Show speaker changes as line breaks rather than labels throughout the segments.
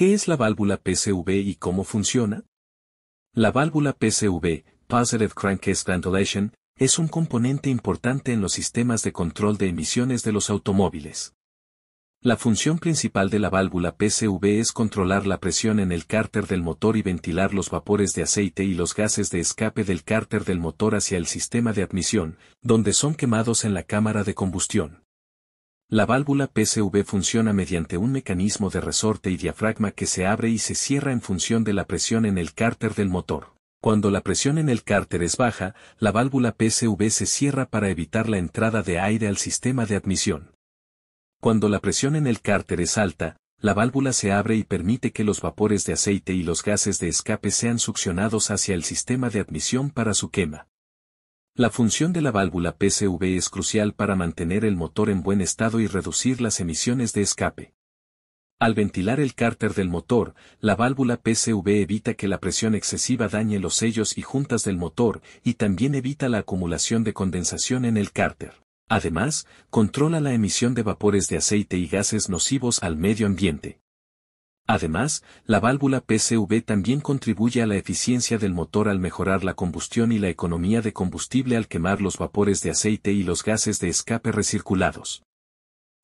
¿Qué es la válvula PCV y cómo funciona? La válvula PCV, Positive Crankcase Ventilation, es un componente importante en los sistemas de control de emisiones de los automóviles. La función principal de la válvula PCV es controlar la presión en el cárter del motor y ventilar los vapores de aceite y los gases de escape del cárter del motor hacia el sistema de admisión, donde son quemados en la cámara de combustión. La válvula PCV funciona mediante un mecanismo de resorte y diafragma que se abre y se cierra en función de la presión en el cárter del motor. Cuando la presión en el cárter es baja, la válvula PCV se cierra para evitar la entrada de aire al sistema de admisión. Cuando la presión en el cárter es alta, la válvula se abre y permite que los vapores de aceite y los gases de escape sean succionados hacia el sistema de admisión para su quema. La función de la válvula PCV es crucial para mantener el motor en buen estado y reducir las emisiones de escape. Al ventilar el cárter del motor, la válvula PCV evita que la presión excesiva dañe los sellos y juntas del motor y también evita la acumulación de condensación en el cárter. Además, controla la emisión de vapores de aceite y gases nocivos al medio ambiente. Además, la válvula PCV también contribuye a la eficiencia del motor al mejorar la combustión y la economía de combustible al quemar los vapores de aceite y los gases de escape recirculados.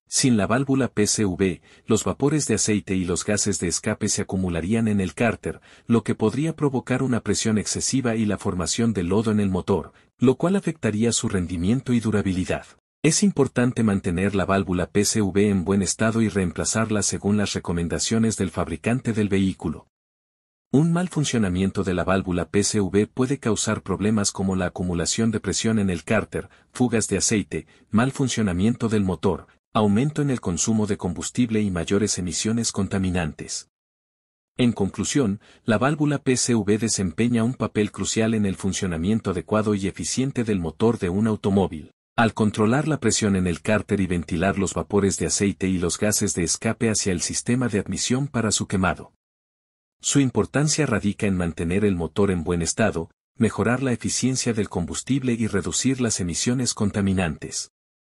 Sin la válvula PCV, los vapores de aceite y los gases de escape se acumularían en el cárter, lo que podría provocar una presión excesiva y la formación de lodo en el motor, lo cual afectaría su rendimiento y durabilidad. Es importante mantener la válvula PCV en buen estado y reemplazarla según las recomendaciones del fabricante del vehículo. Un mal funcionamiento de la válvula PCV puede causar problemas como la acumulación de presión en el cárter, fugas de aceite, mal funcionamiento del motor, aumento en el consumo de combustible y mayores emisiones contaminantes. En conclusión, la válvula PCV desempeña un papel crucial en el funcionamiento adecuado y eficiente del motor de un automóvil. Al controlar la presión en el cárter y ventilar los vapores de aceite y los gases de escape hacia el sistema de admisión para su quemado. Su importancia radica en mantener el motor en buen estado, mejorar la eficiencia del combustible y reducir las emisiones contaminantes.